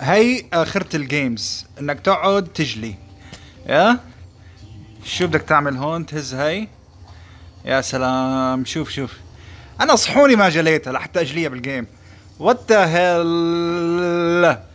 هي اخرة الجيمز انك تقعد تجلي يا شو بدك تعمل هون تهز هي يا سلام شوف شوف انا صحوني ما جليتها لحتى اجليها بالجيم وات هيل